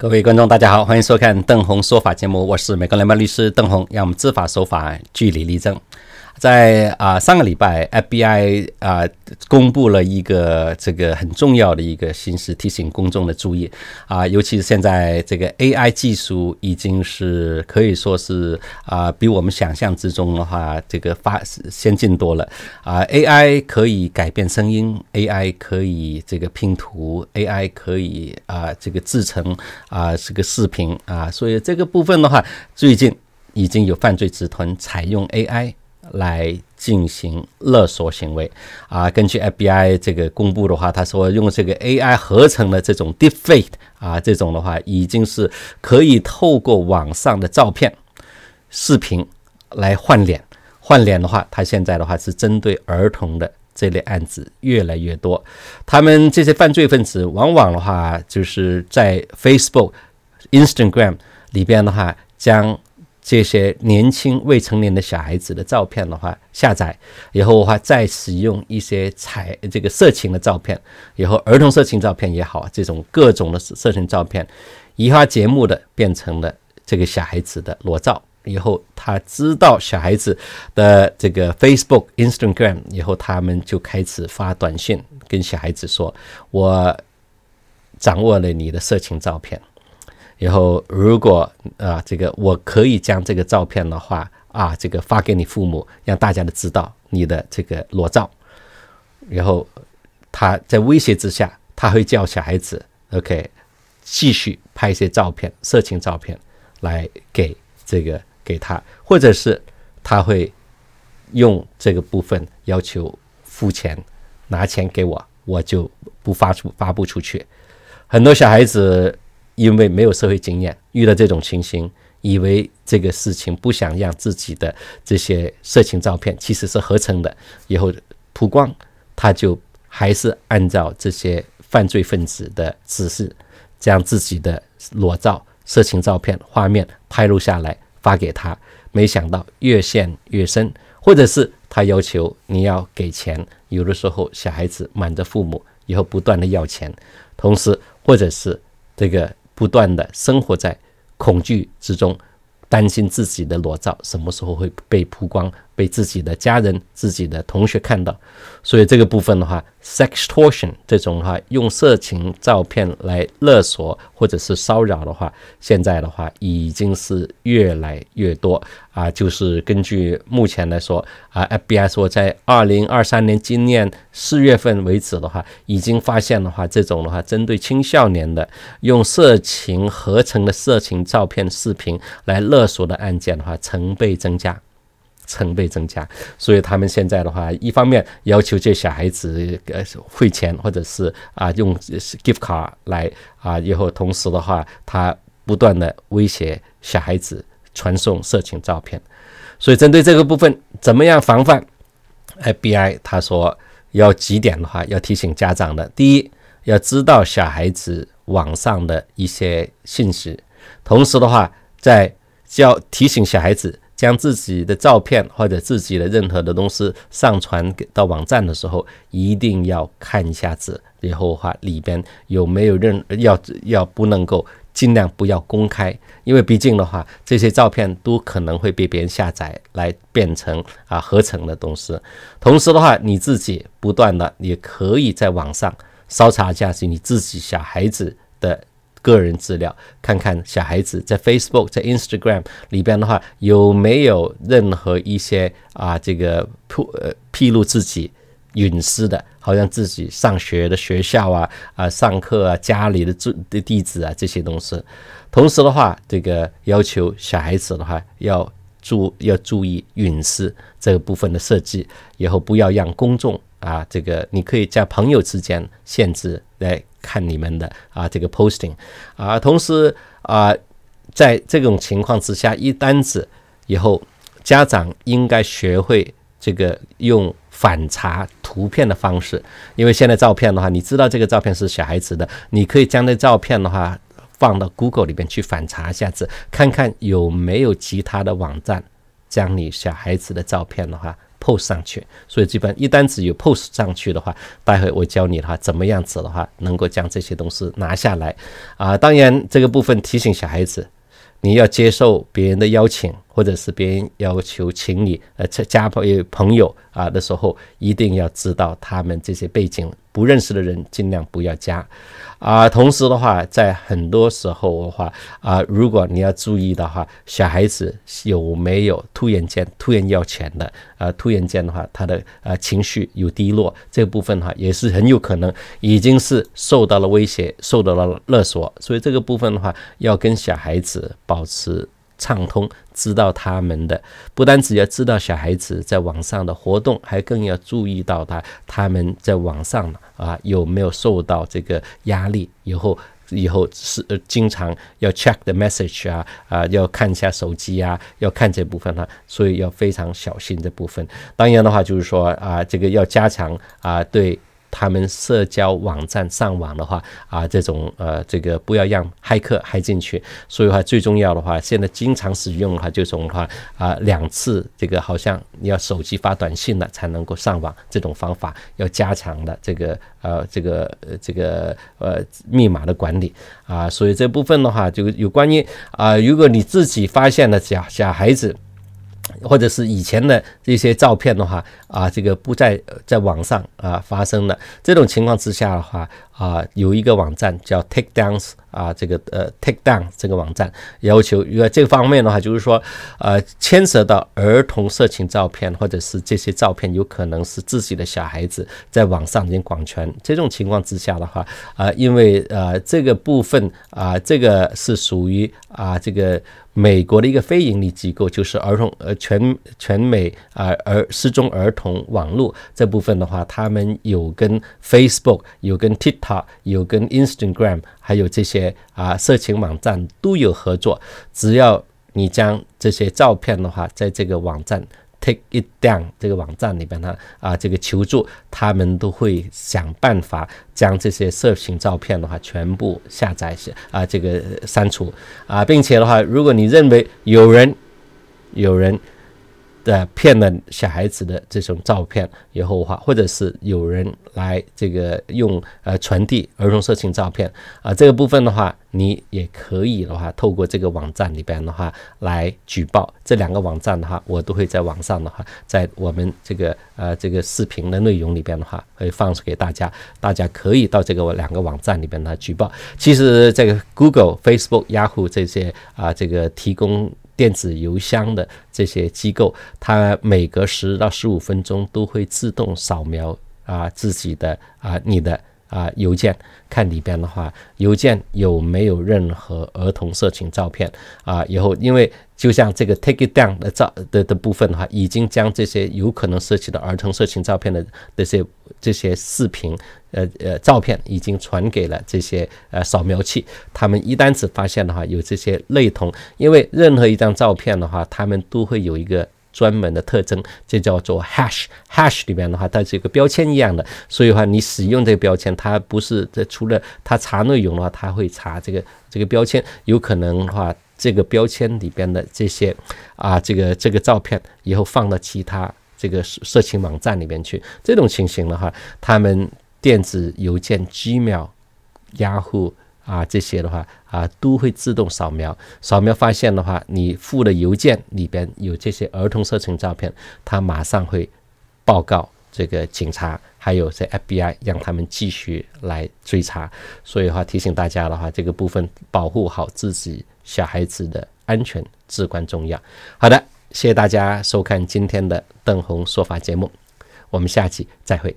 各位观众，大家好，欢迎收看《邓红说法》节目，我是美国联邦律师邓红，让我们知法守法，据理力争。在啊，上个礼拜 FBI 啊公布了一个这个很重要的一个形式，提醒公众的注意啊，尤其是现在这个 AI 技术已经是可以说是啊，比我们想象之中的话，这个发先进多了啊。AI 可以改变声音，AI 可以这个拼图，AI 可以啊这个制成啊这个视频啊，所以这个部分的话，最近已经有犯罪集团采用 AI。来进行勒索行为啊！根据 FBI 这个公布的话，他说用这个 AI 合成的这种 Deepfake 啊，这种的话已经是可以透过网上的照片、视频来换脸。换脸的话，他现在的话是针对儿童的这类案子越来越多。他们这些犯罪分子往往的话，就是在 Facebook、Instagram 里边的话将。这些年轻未成年的小孩子的照片的话，下载以后，的话，再使用一些彩这个色情的照片，以后儿童色情照片也好这种各种的色情照片，移花节目的变成了这个小孩子的裸照以后，他知道小孩子的这个 Facebook、Instagram 以后，他们就开始发短信跟小孩子说：“我掌握了你的色情照片。”然后，如果啊，这个我可以将这个照片的话啊，这个发给你父母，让大家都知道你的这个裸照。然后他在威胁之下，他会叫小孩子 OK 继续拍一些照片，色情照片来给这个给他，或者是他会用这个部分要求付钱，拿钱给我，我就不发出发布出去。很多小孩子。因为没有社会经验，遇到这种情形，以为这个事情不想让自己的这些色情照片其实是合成的，以后曝光，他就还是按照这些犯罪分子的指示，将自己的裸照、色情照片画面拍录下来发给他，没想到越陷越深，或者是他要求你要给钱，有的时候小孩子瞒着父母，以后不断的要钱，同时或者是这个。不断的生活在恐惧之中，担心自己的裸照什么时候会被曝光。被自己的家人、自己的同学看到，所以这个部分的话，sex t o r t i o n 这种话，用色情照片来勒索或者是骚扰的话，现在的话已经是越来越多啊。就是根据目前来说啊，FBI 说在二零二三年今年四月份为止的话，已经发现的话，这种的话，针对青少年的用色情合成的色情照片、视频来勒索的案件的话，成倍增加。成倍增加，所以他们现在的话，一方面要求这小孩子呃汇钱，或者是啊用 gift card 来啊，以后同时的话，他不断的威胁小孩子传送色情照片，所以针对这个部分，怎么样防范 f b i 他说要几点的话，要提醒家长的，第一要知道小孩子网上的一些信息，同时的话，在教提醒小孩子。将自己的照片或者自己的任何的东西上传到网站的时候，一定要看一下子，然后的话里边有没有任要要不能够尽量不要公开，因为毕竟的话，这些照片都可能会被别人下载来变成啊合成的东西。同时的话，你自己不断的也可以在网上搜查一下，是你自己小孩子的。个人资料，看看小孩子在 Facebook、在 Instagram 里边的话，有没有任何一些啊，这个曝呃披露自己隐私的，好像自己上学的学校啊、啊上课啊、家里的住的地址啊这些东西。同时的话，这个要求小孩子的话要注要注意隐私这个部分的设计，以后不要让公众。啊，这个你可以在朋友之间限制来看你们的啊，这个 posting，啊，同时啊，在这种情况之下，一单子以后，家长应该学会这个用反查图片的方式，因为现在照片的话，你知道这个照片是小孩子的，你可以将那照片的话放到 Google 里面去反查一下子，看看有没有其他的网站将你小孩子的照片的话。pose 上去，所以基本一单子有 pose 上去的话，待会我教你的话，怎么样子的话能够将这些东西拿下来啊？当然这个部分提醒小孩子，你要接受别人的邀请，或者是别人要求请你，呃，加朋朋友啊的时候，一定要知道他们这些背景。不认识的人尽量不要加，啊，同时的话，在很多时候的话，啊，如果你要注意的话，小孩子有没有突然间突然要钱的，啊，突然间的话，他的啊情绪有低落，这部分的话也是很有可能已经是受到了威胁，受到了勒索，所以这个部分的话，要跟小孩子保持。畅通知道他们的，不单只要知道小孩子在网上的活动，还更要注意到他他们在网上啊有没有受到这个压力，以后以后是经常要 check the message 啊啊要看一下手机啊要看这部分哈，所以要非常小心这部分。当然的话就是说啊，这个要加强啊对。他们社交网站上网的话啊，这种呃，这个不要让骇客骇进去。所以话最重要的话，现在经常使用的话就是话啊，两次这个好像你要手机发短信了才能够上网这种方法，要加强的这个呃，这个这个呃密码的管理啊。所以这部分的话就有关于啊，如果你自己发现了小小孩子。或者是以前的这些照片的话啊，这个不在在网上啊发生的这种情况之下的话啊，有一个网站叫 Take Down 啊，这个呃 Take Down 这个网站要求，因为这方面的话就是说呃牵涉到儿童色情照片，或者是这些照片有可能是自己的小孩子在网上已经广传，这种情况之下的话啊，因为呃这个部分啊，这个是属于啊这个。美国的一个非营利机构，就是儿童呃全全美啊儿失踪儿童网络这部分的话，他们有跟 Facebook 有跟 TikTok 有跟 Instagram，还有这些啊色情网站都有合作。只要你将这些照片的话，在这个网站。take it down 这个网站里边呢啊这个求助，他们都会想办法将这些色情照片的话全部下载下啊这个删除啊，并且的话，如果你认为有人有人。的骗了小孩子的这种照片，以后话，或者是有人来这个用呃传递儿童色情照片啊，这个部分的话，你也可以的话，透过这个网站里边的话来举报。这两个网站的话，我都会在网上的话，在我们这个呃这个视频的内容里边的话，会放出给大家，大家可以到这个两个网站里边来举报。其实这个 Google、Facebook、Yahoo 这些啊，这个提供。电子邮箱的这些机构，它每隔十到十五分钟都会自动扫描啊自己的啊你的。啊，邮件看里边的话，邮件有没有任何儿童色情照片？啊，以后因为就像这个 Take it down 的照的的部分的话，已经将这些有可能涉及的儿童色情照片的这些这些视频，呃呃，照片已经传给了这些呃扫描器，他们一旦只发现的话有这些类同，因为任何一张照片的话，他们都会有一个。专门的特征，这叫做 hash hash 里面的话，它是一个标签一样的，所以话你使用这个标签，它不是这除了它查内容的话，它会查这个这个标签，有可能的话这个标签里边的这些啊，这个这个照片以后放到其他这个色情网站里面去，这种情形的话，他们电子邮件 Gmail、Yahoo。啊，这些的话啊，都会自动扫描，扫描发现的话，你附的邮件里边有这些儿童色情照片，它马上会报告这个警察，还有这 FBI，让他们继续来追查。所以的话，提醒大家的话，这个部分保护好自己小孩子的安全至关重要。好的，谢谢大家收看今天的邓红说法节目，我们下期再会。